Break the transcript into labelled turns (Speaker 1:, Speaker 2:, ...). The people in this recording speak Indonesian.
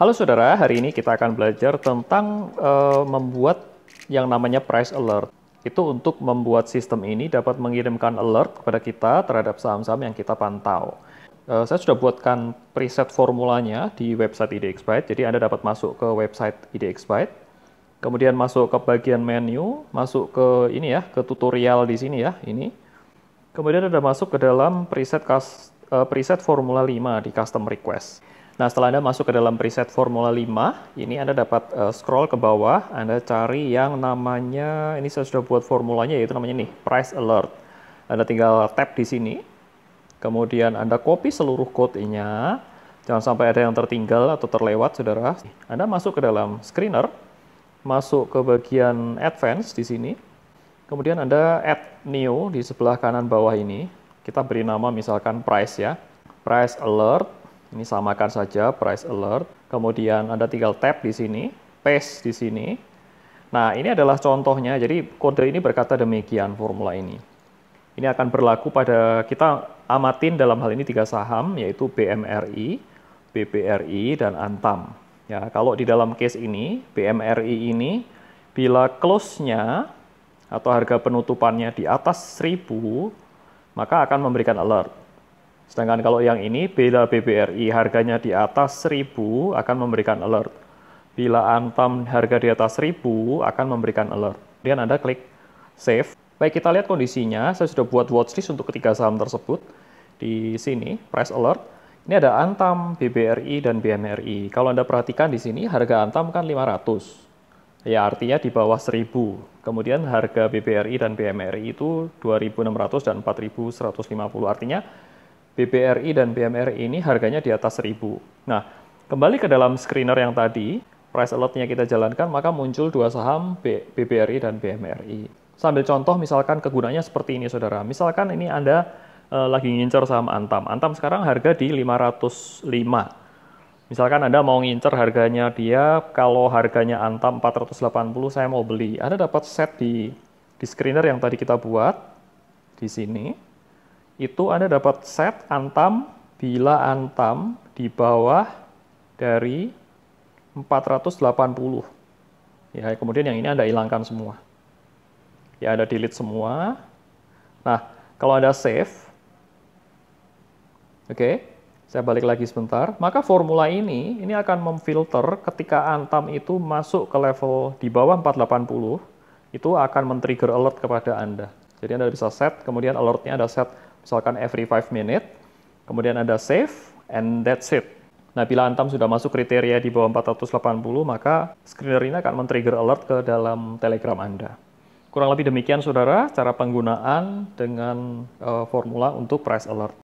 Speaker 1: Halo saudara, hari ini kita akan belajar tentang uh, membuat yang namanya price alert. Itu untuk membuat sistem ini dapat mengirimkan alert kepada kita terhadap saham-saham yang kita pantau. Uh, saya sudah buatkan preset formulanya di website IDXByte, jadi Anda dapat masuk ke website IDXByte, kemudian masuk ke bagian menu, masuk ke ini ya, ke tutorial di sini ya, ini. Kemudian ada masuk ke dalam preset, uh, preset formula 5 di custom request. Nah, setelah Anda masuk ke dalam preset Formula 5, ini Anda dapat uh, scroll ke bawah, Anda cari yang namanya, ini saya sudah buat formulanya, yaitu namanya nih, Price Alert. Anda tinggal tap di sini, kemudian Anda copy seluruh kodenya, jangan sampai ada yang tertinggal atau terlewat, saudara. Anda masuk ke dalam screener, masuk ke bagian Advance di sini, kemudian Anda add New di sebelah kanan bawah ini, kita beri nama misalkan Price ya, Price Alert, ini samakan saja price alert. Kemudian Anda tinggal tap di sini, paste di sini. Nah, ini adalah contohnya. Jadi kode ini berkata demikian formula ini. Ini akan berlaku pada kita amatin dalam hal ini tiga saham yaitu BMRI, BBRI dan Antam. Ya, kalau di dalam case ini BMRI ini bila close-nya atau harga penutupannya di atas 1000 maka akan memberikan alert. Sedangkan kalau yang ini, bila BBRI harganya di atas 1000 akan memberikan alert. Bila Antam harga di atas 1000 akan memberikan alert. Kemudian Anda klik save. Baik, kita lihat kondisinya. Saya sudah buat watchlist untuk ketiga saham tersebut. Di sini, price alert. Ini ada Antam, BBRI, dan BMRI. Kalau Anda perhatikan di sini, harga Antam kan 500. Ya, artinya di bawah 1000. Kemudian harga BBRI dan BMRI itu 2600 dan 4150. Artinya BBRI dan BMRI ini harganya di atas 1000. Nah, kembali ke dalam screener yang tadi, price alertnya kita jalankan, maka muncul dua saham BBRI dan BMRI. Sambil contoh misalkan kegunaannya seperti ini Saudara. Misalkan ini Anda e, lagi ngincer saham Antam. Antam sekarang harga di 505. Misalkan Anda mau ngincer harganya dia, kalau harganya Antam 480 saya mau beli. Anda dapat set di di screener yang tadi kita buat di sini itu Anda dapat set antam bila antam di bawah dari 480. Ya, kemudian yang ini Anda hilangkan semua. Ya, Anda delete semua. Nah, kalau Anda save, oke, okay, saya balik lagi sebentar, maka formula ini, ini akan memfilter ketika antam itu masuk ke level di bawah 480, itu akan men-trigger alert kepada Anda. Jadi Anda bisa set, kemudian alertnya Anda set misalkan every 5 minute, kemudian ada save, and that's it. Nah, bila Antam sudah masuk kriteria di bawah 480, maka screener ini akan men-trigger alert ke dalam Telegram Anda. Kurang lebih demikian, saudara, cara penggunaan dengan uh, formula untuk price alert.